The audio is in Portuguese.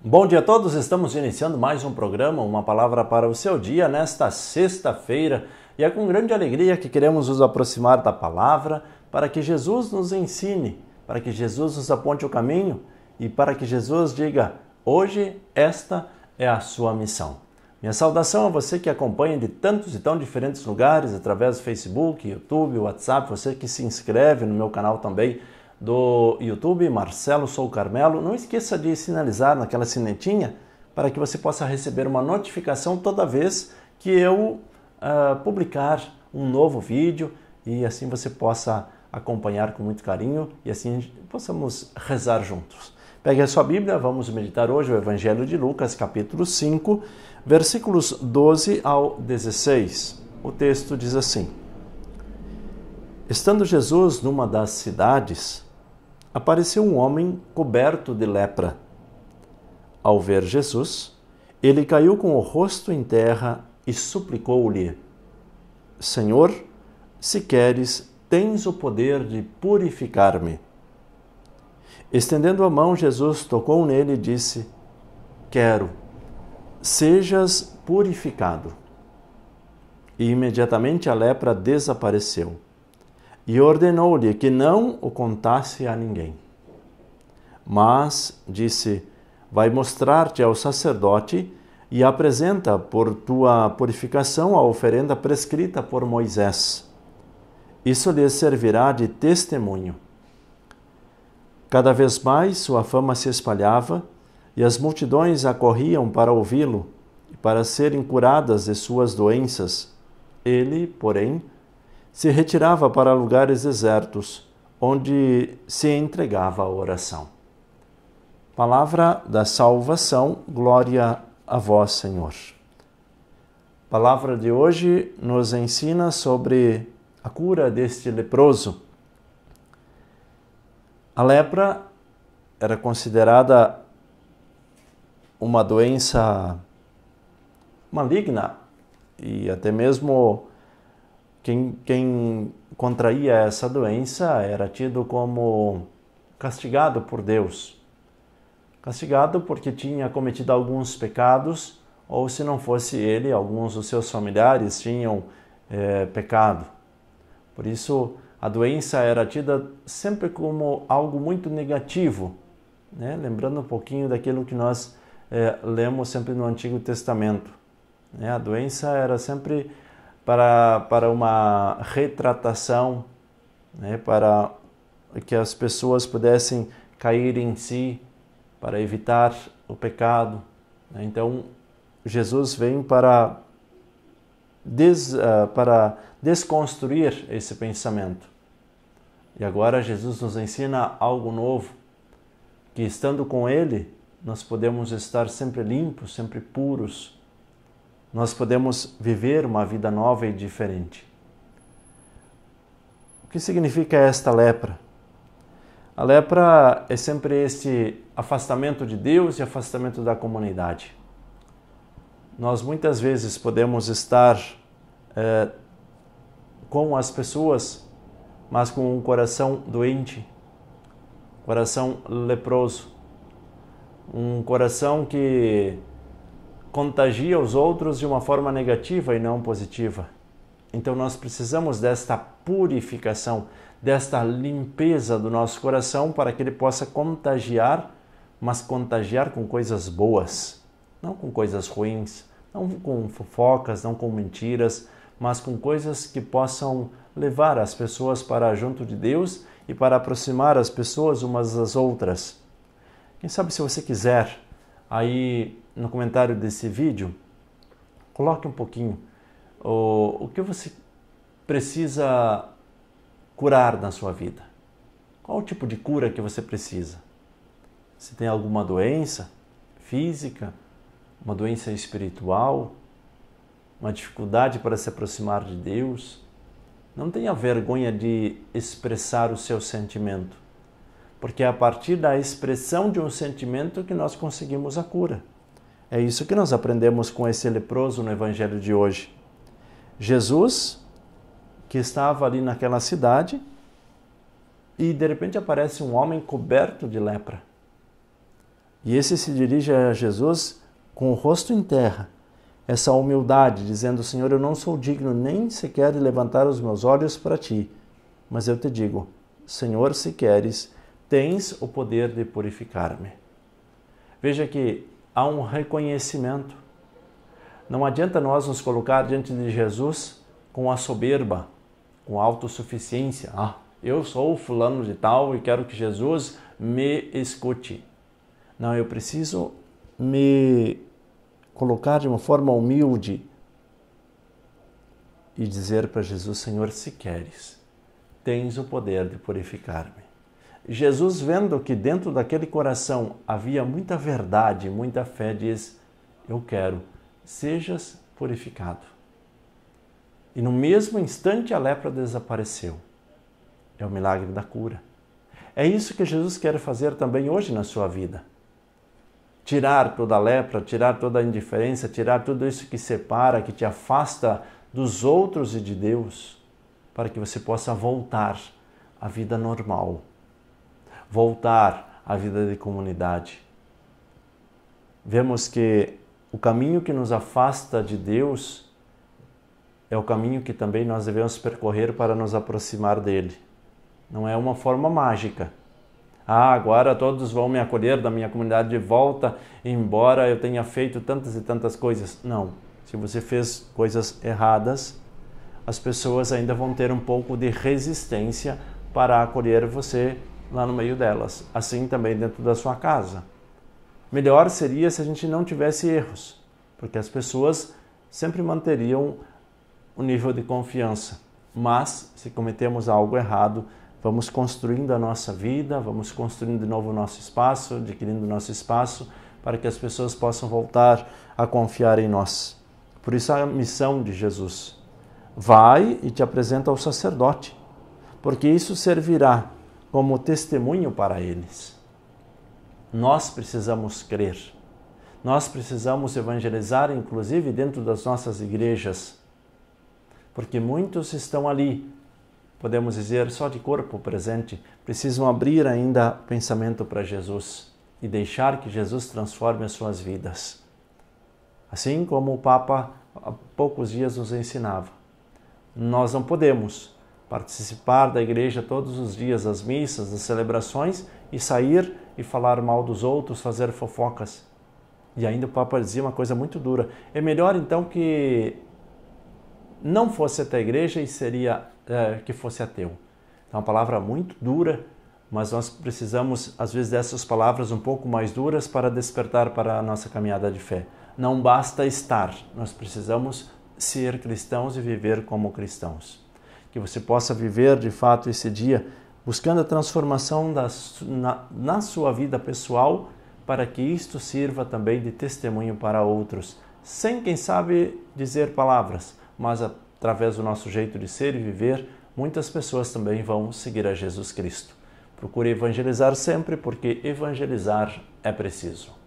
Bom dia a todos, estamos iniciando mais um programa, uma palavra para o seu dia nesta sexta-feira e é com grande alegria que queremos nos aproximar da palavra para que Jesus nos ensine, para que Jesus nos aponte o caminho e para que Jesus diga: hoje esta é a sua missão. Minha saudação a você que acompanha de tantos e tão diferentes lugares através do Facebook, YouTube, WhatsApp, você que se inscreve no meu canal também do YouTube, Marcelo Sou Carmelo. Não esqueça de sinalizar naquela sinetinha para que você possa receber uma notificação toda vez que eu uh, publicar um novo vídeo e assim você possa acompanhar com muito carinho e assim possamos rezar juntos. Pegue a sua Bíblia, vamos meditar hoje o Evangelho de Lucas, capítulo 5, versículos 12 ao 16. O texto diz assim: Estando Jesus numa das cidades, apareceu um homem coberto de lepra. Ao ver Jesus, ele caiu com o rosto em terra e suplicou-lhe: Senhor, se queres, tens o poder de purificar-me. Estendendo a mão, Jesus tocou nele e disse: Quero, sejas purificado. E imediatamente a lepra desapareceu. E ordenou-lhe que não o contasse a ninguém. Mas disse: Vai mostrar-te ao sacerdote e apresenta por tua purificação a oferenda prescrita por Moisés. Isso lhe servirá de testemunho. Cada vez mais sua fama se espalhava e as multidões acorriam para ouvi-lo e para serem curadas de suas doenças. Ele, porém, se retirava para lugares desertos, onde se entregava à oração. Palavra da salvação, glória a vós, Senhor. Palavra de hoje nos ensina sobre a cura deste leproso. A lepra era considerada uma doença maligna e até mesmo quem, quem contraía essa doença era tido como castigado por Deus. Castigado porque tinha cometido alguns pecados, ou se não fosse ele, alguns dos seus familiares tinham é, pecado. Por isso, a doença era tida sempre como algo muito negativo, né? lembrando um pouquinho daquilo que nós é, lemos sempre no Antigo Testamento. Né? A doença era sempre para, para uma retratação, né, para que as pessoas pudessem cair em si, para evitar o pecado. Né? Então, Jesus vem para, des, uh, para desconstruir esse pensamento. E agora Jesus nos ensina algo novo, que estando com Ele, nós podemos estar sempre limpos, sempre puros, nós podemos viver uma vida nova e diferente. O que significa esta lepra? A lepra é sempre este afastamento de Deus e afastamento da comunidade. Nós muitas vezes podemos estar é, com as pessoas, mas com um coração doente, coração leproso, um coração que contagia os outros de uma forma negativa e não positiva. Então nós precisamos desta purificação, desta limpeza do nosso coração para que ele possa contagiar, mas contagiar com coisas boas, não com coisas ruins, não com fofocas, não com mentiras, mas com coisas que possam levar as pessoas para junto de Deus e para aproximar as pessoas umas das outras. Quem sabe se você quiser aí no comentário desse vídeo, coloque um pouquinho o, o que você precisa curar na sua vida. Qual o tipo de cura que você precisa? Se tem alguma doença física, uma doença espiritual, uma dificuldade para se aproximar de Deus, não tenha vergonha de expressar o seu sentimento, porque é a partir da expressão de um sentimento que nós conseguimos a cura. É isso que nós aprendemos com esse leproso no evangelho de hoje. Jesus, que estava ali naquela cidade, e de repente aparece um homem coberto de lepra. E esse se dirige a Jesus com o rosto em terra, essa humildade, dizendo: Senhor, eu não sou digno nem sequer de levantar os meus olhos para ti, mas eu te digo: Senhor, se queres, tens o poder de purificar-me. Veja que há um reconhecimento. Não adianta nós nos colocar diante de Jesus com a soberba, com a autossuficiência. Ah, eu sou o fulano de tal e quero que Jesus me escute. Não, eu preciso me colocar de uma forma humilde e dizer para Jesus: Senhor, se queres, tens o poder de purificar-me. Jesus, vendo que dentro daquele coração havia muita verdade, muita fé, diz: Eu quero, sejas purificado. E no mesmo instante a lepra desapareceu. É o milagre da cura. É isso que Jesus quer fazer também hoje na sua vida. Tirar toda a lepra, tirar toda a indiferença, tirar tudo isso que separa, que te afasta dos outros e de Deus, para que você possa voltar à vida normal voltar à vida de comunidade. Vemos que o caminho que nos afasta de Deus é o caminho que também nós devemos percorrer para nos aproximar dele. Não é uma forma mágica. Ah, agora todos vão me acolher da minha comunidade de volta, embora eu tenha feito tantas e tantas coisas. Não. Se você fez coisas erradas, as pessoas ainda vão ter um pouco de resistência para acolher você lá no meio delas, assim também dentro da sua casa. Melhor seria se a gente não tivesse erros, porque as pessoas sempre manteriam o nível de confiança. Mas se cometemos algo errado, vamos construindo a nossa vida, vamos construindo de novo o nosso espaço, adquirindo o nosso espaço, para que as pessoas possam voltar a confiar em nós. Por isso a missão de Jesus. Vai e te apresenta ao sacerdote, porque isso servirá como testemunho para eles. Nós precisamos crer. Nós precisamos evangelizar, inclusive dentro das nossas igrejas, porque muitos estão ali, podemos dizer, só de corpo presente, precisam abrir ainda o pensamento para Jesus e deixar que Jesus transforme as suas vidas. Assim como o Papa há poucos dias nos ensinava, nós não podemos participar da igreja todos os dias, as missas, as celebrações e sair e falar mal dos outros, fazer fofocas. E ainda o Papa dizia uma coisa muito dura: é melhor então que não fosse até a igreja e seria é, que fosse ateu. É uma palavra muito dura, mas nós precisamos às vezes dessas palavras um pouco mais duras para despertar para a nossa caminhada de fé. Não basta estar, nós precisamos ser cristãos e viver como cristãos que você possa viver de fato esse dia buscando a transformação na, na sua vida pessoal para que isto sirva também de testemunho para outros, sem, quem sabe, dizer palavras, mas através do nosso jeito de ser e viver, muitas pessoas também vão seguir a Jesus Cristo. Procure evangelizar sempre, porque evangelizar é preciso.